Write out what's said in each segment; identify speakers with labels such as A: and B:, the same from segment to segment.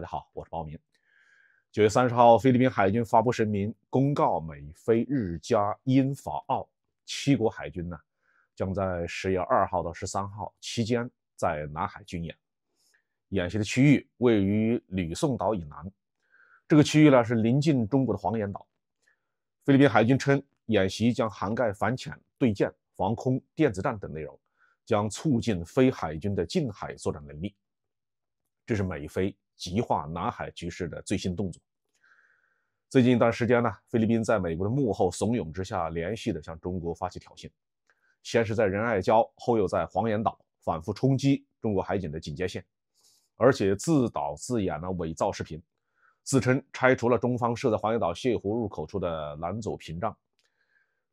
A: 大家好，我是包明。九月三十号，菲律宾海军发布声明公告，美、菲、日、加、英、法、澳七国海军呢，将在十月二号到十三号期间在南海军演。演习的区域位于吕宋岛以南，这个区域呢是临近中国的黄岩岛。菲律宾海军称，演习将涵盖反潜、对舰、防空、电子战等内容，将促进菲海军的近海作战能力。这是美菲极化南海局势的最新动作。最近一段时间呢，菲律宾在美国的幕后怂恿之下，连续的向中国发起挑衅，先是在仁爱礁，后又在黄岩岛反复冲击中国海警的警戒线，而且自导自演呢，伪造视频，自称拆除了中方设在黄岩岛泻湖入口处的拦阻屏障。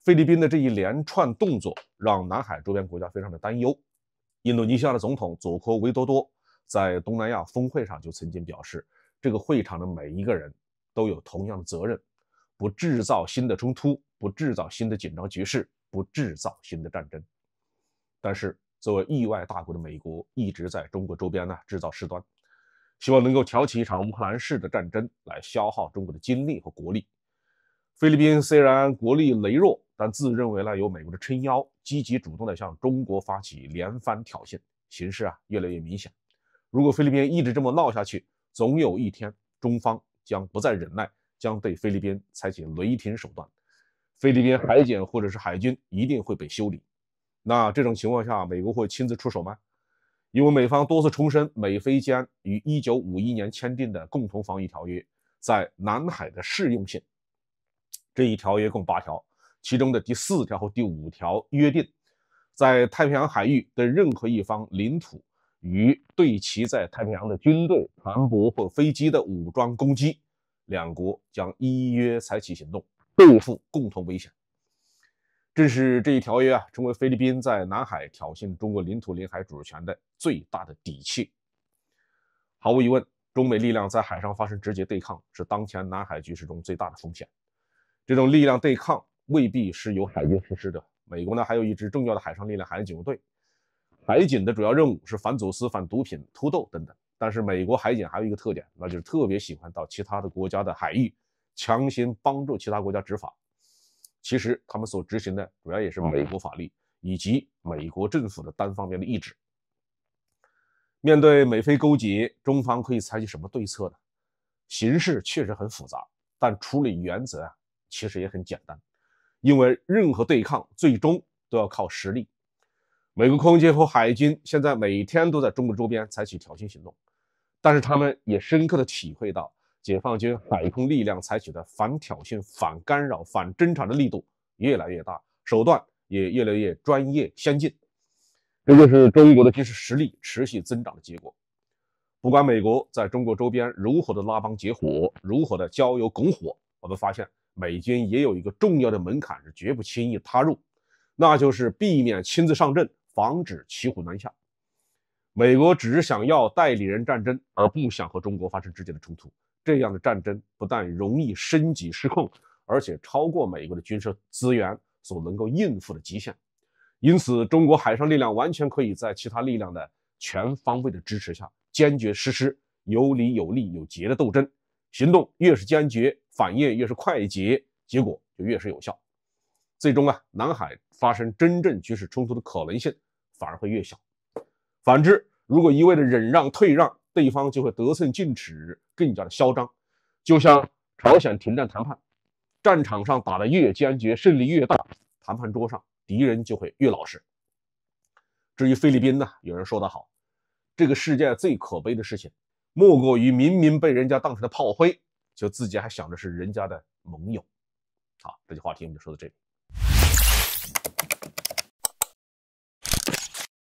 A: 菲律宾的这一连串动作，让南海周边国家非常的担忧。印度尼西亚的总统佐科维多多。在东南亚峰会上就曾经表示，这个会场的每一个人都有同样的责任，不制造新的冲突，不制造新的紧张局势，不制造新的战争。但是作为意外大国的美国，一直在中国周边呢制造事端，希望能够挑起一场乌克兰式的战争来消耗中国的精力和国力。菲律宾虽然国力羸弱，但自认为呢有美国的撑腰，积极主动的向中国发起连番挑衅，形势啊越来越明显。如果菲律宾一直这么闹下去，总有一天中方将不再忍耐，将对菲律宾采取雷霆手段。菲律宾海警或者是海军一定会被修理。那这种情况下，美国会亲自出手吗？因为美方多次重申，美菲间于1951年签订的共同防御条约在南海的适用性。这一条约共八条，其中的第四条和第五条约定，在太平洋海域的任何一方领土。与对其在太平洋的军队、船舶或飞机的武装攻击，两国将依约采取行动，对付共同危险。正是这一条约啊，成为菲律宾在南海挑衅中国领土领海主权的最大的底气。毫无疑问，中美力量在海上发生直接对抗，是当前南海局势中最大的风险。这种力量对抗未必是由海军实施的，美国呢还有一支重要的海上力量——海岸警卫队。海警的主要任务是反走私、反毒品、偷渡等等。但是，美国海警还有一个特点，那就是特别喜欢到其他的国家的海域，强行帮助其他国家执法。其实，他们所执行的，主要也是美国法律以及美国政府的单方面的意志。面对美菲勾结，中方可以采取什么对策呢？形势确实很复杂，但处理原则啊，其实也很简单，因为任何对抗最终都要靠实力。美国空军和海军现在每天都在中国周边采取挑衅行动，但是他们也深刻的体会到，解放军海空力量采取的反挑衅、反干扰、反侦察的力度越来越大，手段也越来越专业先进。这就是中国的军事实力持续增长的结果。不管美国在中国周边如何的拉帮结伙，如何的交游拱火，我们发现美军也有一个重要的门槛是绝不轻易踏入，那就是避免亲自上阵。防止骑虎难下，美国只想要代理人战争，而不想和中国发生直接的冲突。这样的战争不但容易升级失控，而且超过美国的军事资源所能够应付的极限。因此，中国海上力量完全可以在其他力量的全方位的支持下，坚决实施有理、有利、有节的斗争行动。越是坚决，反应越是快捷，结果就越是有效。最终啊，南海发生真正军事冲突的可能性。反而会越小。反之，如果一味的忍让退让，对方就会得寸进尺，更加的嚣张。就像朝鲜停战谈判，战场上打得越坚决，胜利越大，谈判桌上敌人就会越老实。至于菲律宾呢，有人说得好，这个世界最可悲的事情，莫过于明明被人家当成了炮灰，就自己还想着是人家的盟友。好，这句话题我们就说到这里。